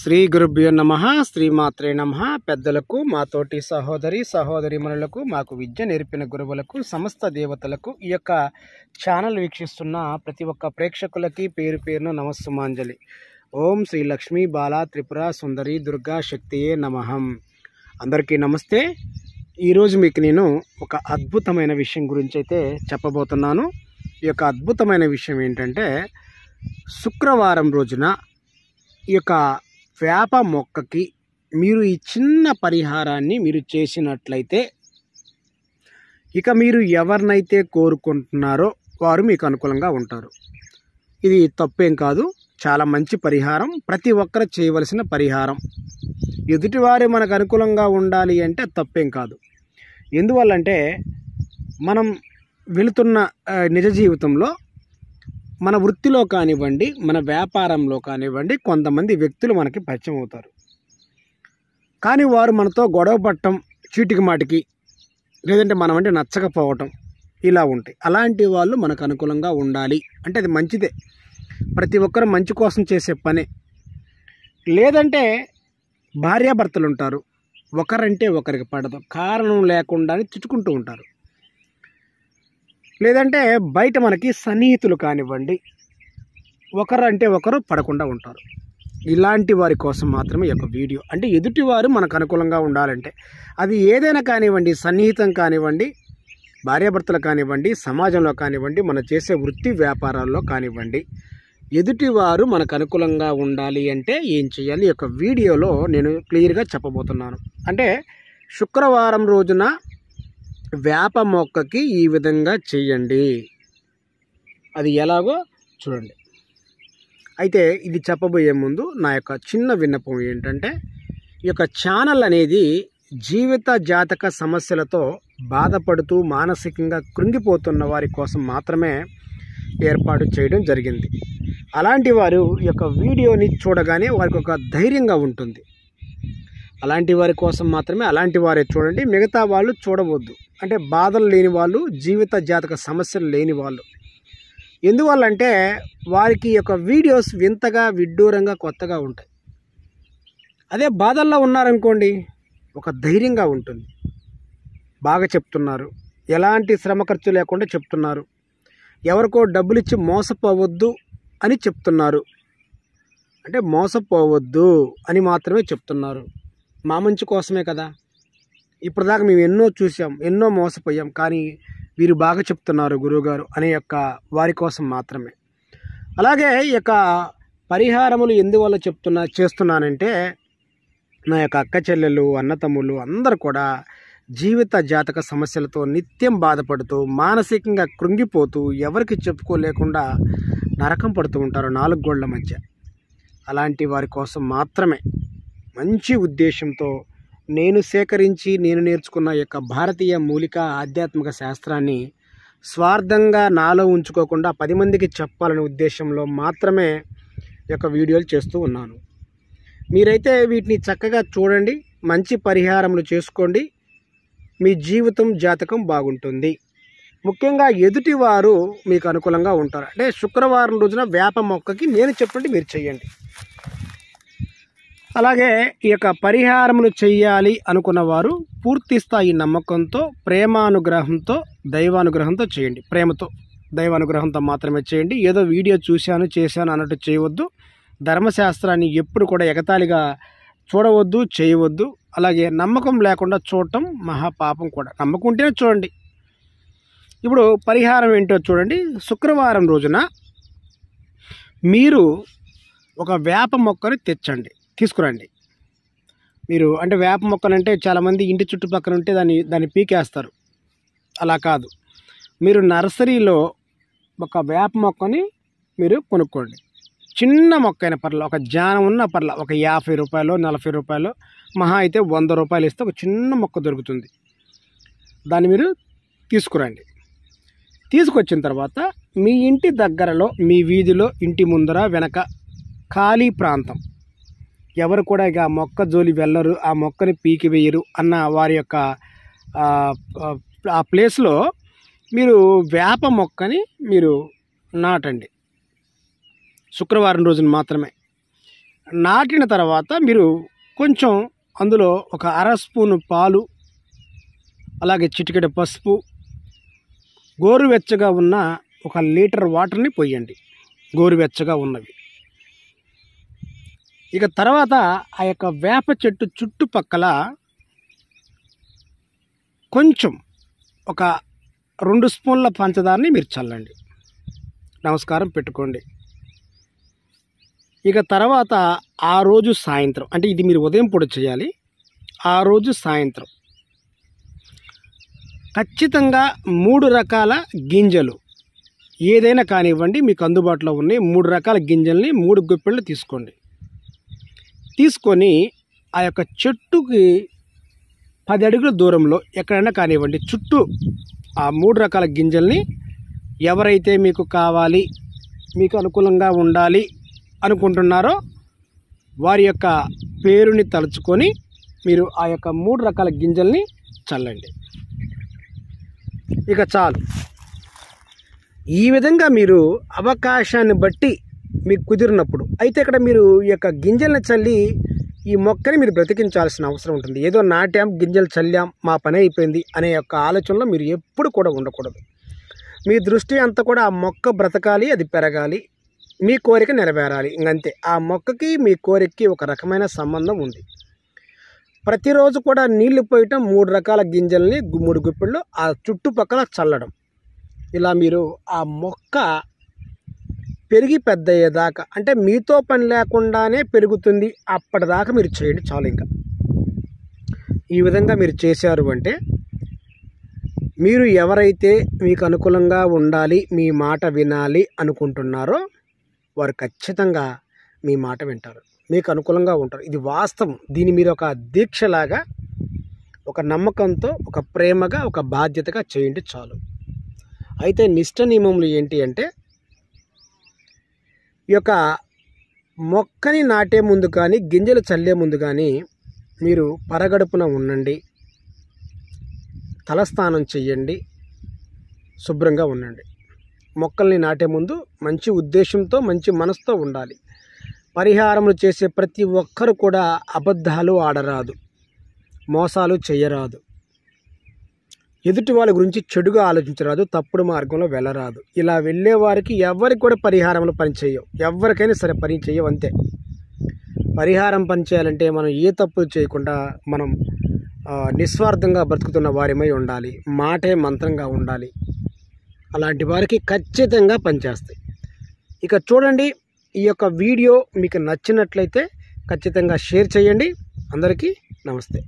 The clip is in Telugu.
శ్రీ గురుభ్యో నమ శ్రీమాత్రే నమ పెద్దలకు మాతోటి సహోదరి సహోదరిమణులకు మాకు విద్య నేర్పిన గురువులకు సమస్త దేవతలకు ఈ యొక్క ఛానల్ వీక్షిస్తున్న ప్రతి ఒక్క ప్రేక్షకులకి పేరు పేరును నమస్సుమాంజలి ఓం శ్రీ లక్ష్మీ బాల త్రిపుర సుందరి దుర్గా శక్తియే నమహం అందరికీ నమస్తే ఈరోజు మీకు నేను ఒక అద్భుతమైన విషయం గురించి అయితే చెప్పబోతున్నాను ఈ యొక్క అద్భుతమైన విషయం ఏంటంటే శుక్రవారం రోజున ఈ యొక్క వేప మొక్కకి మీరు ఈ చిన్న పరిహారాన్ని మీరు చేసినట్లయితే ఇక మీరు ఎవరినైతే కోరుకుంటున్నారో వారు మీకు అనుకూలంగా ఉంటారు ఇది తప్పేం కాదు చాలా మంచి పరిహారం ప్రతి ఒక్కరు చేయవలసిన పరిహారం ఎదుటివారు మనకు అనుకూలంగా ఉండాలి అంటే తప్పేం కాదు ఎందువల్లంటే మనం వెళుతున్న నిజ జీవితంలో మన వృత్తిలో కానివ్వండి మన వ్యాపారంలో కానివ్వండి కొంతమంది వ్యక్తులు మనకి పరిచయం అవుతారు కానీ వారు మనతో గొడవ పట్టడం చీటికి మాటికి లేదంటే మనం అంటే నచ్చకపోవటం ఇలా ఉంటాయి అలాంటి వాళ్ళు మనకు అనుకూలంగా ఉండాలి అంటే అది మంచిదే ప్రతి ఒక్కరు మంచి కోసం చేసే పనే లేదంటే భార్యాభర్తలు ఉంటారు ఒకరంటే ఒకరికి పడదు కారణం లేకుండా చుట్టుకుంటూ ఉంటారు లేదంటే బయట మనకి సన్నిహితులు కానివ్వండి ఒకరు అంటే ఒకరు పడకుండా ఉంటారు ఇలాంటి వారి కోసం మాత్రమే ఈ వీడియో అంటే ఎదుటివారు మనకు అనుకూలంగా ఉండాలంటే అది ఏదైనా కానివ్వండి సన్నిహితం కానివ్వండి భార్యాభర్తలు కానివ్వండి సమాజంలో కానివ్వండి మనం చేసే వృత్తి వ్యాపారాల్లో కానివ్వండి ఎదుటివారు మనకు అనుకూలంగా ఉండాలి అంటే ఏం చేయాలి ఈ యొక్క వీడియోలో నేను క్లియర్గా చెప్పబోతున్నాను అంటే శుక్రవారం రోజున వేప మొక్కకి ఈ విధంగా చేయండి అది ఎలాగో చూడండి అయితే ఇది చెప్పబోయే ముందు నా యొక్క చిన్న విన్నపం ఏంటంటే ఈ యొక్క ఛానల్ అనేది జీవిత జాతక సమస్యలతో బాధపడుతూ మానసికంగా కృంగిపోతున్న వారి కోసం మాత్రమే ఏర్పాటు చేయడం జరిగింది అలాంటి వారు ఈ యొక్క వీడియోని చూడగానే వారికి ఒక ధైర్యంగా ఉంటుంది అలాంటి వారి కోసం మాత్రమే అలాంటి వారే చూడండి మిగతా వాళ్ళు చూడవద్దు అంటే బాధలు లేని వాళ్ళు జీవిత జాతక సమస్యలు లేని వాళ్ళు ఎందువల్లంటే వారికి యొక్క వీడియోస్ వింతగా విడ్డూరంగా కొత్తగా ఉంటాయి అదే బాధల్లో ఉన్నారనుకోండి ఒక ధైర్యంగా ఉంటుంది బాగా చెప్తున్నారు ఎలాంటి శ్రమ ఖర్చు లేకుండా చెప్తున్నారు ఎవరికో డబ్బులు ఇచ్చి మోసపోవద్దు అని చెప్తున్నారు అంటే మోసపోవద్దు అని మాత్రమే చెప్తున్నారు మా మంచి కోసమే కదా ఇప్పటిదాకా మేము ఎన్నో చూసాం ఎన్నో మోసపోయాం కానీ వీరు బాగా చెప్తున్నారు గురువుగారు అనే యొక్క వారి కోసం మాత్రమే అలాగే ఈ యొక్క పరిహారములు ఎందువల్ల చెప్తున్నా చేస్తున్నానంటే నా యొక్క అక్క చెల్లెలు అన్నతమ్ములు అందరూ కూడా జీవిత జాతక సమస్యలతో నిత్యం బాధపడుతూ మానసికంగా కృంగిపోతూ ఎవరికి చెప్పుకోలేకుండా నరకం పడుతూ ఉంటారు నాలుగు గోళ్ల మధ్య అలాంటి వారి కోసం మాత్రమే మంచి ఉద్దేశంతో నేను సేకరించి నేను నేర్చుకున్న యొక్క భారతీయ మూలిక ఆధ్యాత్మిక శాస్త్రాన్ని స్వార్థంగా నాలో ఉంచుకోకుండా పది మందికి చెప్పాలనే ఉద్దేశంలో మాత్రమే యొక్క వీడియోలు చేస్తూ ఉన్నాను మీరైతే వీటిని చక్కగా చూడండి మంచి పరిహారములు చేసుకోండి మీ జీవితం జాతకం బాగుంటుంది ముఖ్యంగా ఎదుటి వారు మీకు అనుకూలంగా ఉంటారు అంటే శుక్రవారం రోజున వేప మొక్కకి నేను చెప్పండి మీరు చేయండి అలాగే ఈ యొక్క పరిహారములు చేయాలి అనుకున్న వారు పూర్తి స్థాయి నమ్మకంతో ప్రేమానుగ్రహంతో దైవానుగ్రహంతో చేయండి ప్రేమతో దైవానుగ్రహంతో మాత్రమే చేయండి ఏదో వీడియో చూశాను చేశాను అన్నట్టు చేయవద్దు ధర్మశాస్త్రాన్ని ఎప్పుడు కూడా ఎగతాళిగా చూడవద్దు చేయవద్దు అలాగే నమ్మకం లేకుండా చూడటం మహాపాపం కూడా నమ్మకుంటేనే చూడండి ఇప్పుడు పరిహారం ఏంటో చూడండి శుక్రవారం రోజున మీరు ఒక వేప మొక్కని తెచ్చండి తీసుకురండి మీరు అంటే వేప మొక్కలు అంటే చాలామంది ఇంటి చుట్టుపక్కల ఉంటే దాన్ని దాన్ని పీకేస్తారు అలా కాదు మీరు నర్సరీలో ఒక వేప మొక్కని మీరు కొనుక్కోండి చిన్న మొక్క అయిన పర్ల ఒక జానం ఉన్న పర్ల ఒక యాభై రూపాయలు నలభై రూపాయలు మహా అయితే వంద రూపాయలు ఇస్తే ఒక చిన్న మొక్క దొరుకుతుంది దాన్ని మీరు తీసుకురండి తీసుకొచ్చిన తర్వాత మీ ఇంటి దగ్గరలో మీ వీధిలో ఇంటి ముందర వెనక ఖాళీ ప్రాంతం ఎవరు కూడా ఇక మొక్క జోలి వెళ్ళరు ఆ మొక్కని పీకి వేయరు అన్న వారి యొక్క ఆ ప్లేస్లో మీరు వేప మొక్కని మీరు నాటండి శుక్రవారం రోజున మాత్రమే నాటిన తర్వాత మీరు కొంచెం అందులో ఒక అర స్పూను పాలు అలాగే చిటికెట పసుపు గోరువెచ్చగా ఉన్న ఒక లీటర్ వాటర్ని పోయండి గోరువెచ్చగా ఉన్నవి ఇక తర్వాత ఆ యొక్క వేప చెట్టు చుట్టుపక్కల కొంచెం ఒక రెండు స్పూన్ల పంచదారని మీరు చల్లండి నమస్కారం పెట్టుకోండి ఇక తర్వాత ఆ రోజు సాయంత్రం అంటే ఇది మీరు ఉదయం పొడి చేయాలి ఆ రోజు సాయంత్రం ఖచ్చితంగా మూడు రకాల గింజలు ఏదైనా కానివ్వండి మీకు అందుబాటులో ఉన్నాయి మూడు రకాల గింజల్ని మూడు గుప్పెళ్ళు తీసుకోండి తీసుకొని ఆ యొక్క చెట్టుకి పది అడుగుల దూరంలో ఎక్కడైనా కానివ్వండి చుట్టూ ఆ మూడు రకాల గింజల్ని ఎవరైతే మీకు కావాలి మీకు అనుకూలంగా ఉండాలి అనుకుంటున్నారో వారి యొక్క పేరుని తలుచుకొని మీరు ఆ యొక్క మూడు రకాల గింజల్ని చల్లండి ఇక చాలు ఈ విధంగా మీరు అవకాశాన్ని బట్టి మీకు కుదిరినప్పుడు అయితే ఇక్కడ మీరు ఈ యొక్క గింజలను చల్లి ఈ మొక్కని మీరు బ్రతికించాల్సిన అవసరం ఉంటుంది ఏదో నాట్యాం గింజలు చల్లాం మా పని అయిపోయింది అనే యొక్క ఆలోచనలో మీరు ఎప్పుడు కూడా ఉండకూడదు మీ దృష్టి అంతా కూడా ఆ మొక్క బ్రతకాలి అది పెరగాలి మీ కోరిక నెరవేరాలి ఇంకంతే ఆ మొక్కకి మీ కోరికకి ఒక రకమైన సంబంధం ఉంది ప్రతిరోజు కూడా నీళ్లు పోయటం మూడు రకాల గింజల్ని మూడు గుప్పెళ్ళు ఆ చుట్టుపక్కల చల్లడం ఇలా మీరు ఆ మొక్క పెరిగి పెద్ద అయ్యేదాకా అంటే మీతో పని లేకుండానే పెరుగుతుంది అప్పటిదాకా మీరు చేయండి చాలు ఇంకా ఈ విధంగా మీరు చేశారు అంటే మీరు ఎవరైతే మీకు అనుకూలంగా ఉండాలి మీ మాట వినాలి అనుకుంటున్నారో వారు ఖచ్చితంగా మీ మాట వింటారు మీకు అనుకూలంగా ఉంటారు ఇది వాస్తవం దీన్ని మీరు ఒక దీక్షలాగా ఒక నమ్మకంతో ఒక ప్రేమగా ఒక బాధ్యతగా చేయండి చాలు అయితే నిష్ట నియమములు ఏంటి అంటే ఈ యొక్క మొక్కని నాటే ముందు కానీ గింజలు చల్లే ముందు కానీ మీరు పరగడుపున ఉండండి తలస్నానం చెయ్యండి శుభ్రంగా ఉండండి మొక్కల్ని నాటే ముందు మంచి ఉద్దేశంతో మంచి మనసుతో ఉండాలి పరిహారములు చేసే ప్రతి ఒక్కరు కూడా అబద్ధాలు ఆడరాదు మోసాలు చేయరాదు ఎదుటి వాళ్ళ గురించి చెడుగా ఆలోచించరాదు తప్పుడు మార్గంలో వెళ్ళరాదు ఇలా వెళ్ళే వారికి ఎవరికి కూడా పరిహారంలో పనిచేయవు ఎవరికైనా సరే పని చేయవు అంతే పరిహారం పనిచేయాలంటే మనం ఏ తప్పులు చేయకుండా మనం నిస్వార్థంగా బ్రతుకుతున్న వారిమై ఉండాలి మాటే మంత్రంగా ఉండాలి అలాంటి వారికి ఖచ్చితంగా పనిచేస్తాయి ఇక చూడండి ఈ యొక్క వీడియో మీకు నచ్చినట్లయితే ఖచ్చితంగా షేర్ చేయండి అందరికీ నమస్తే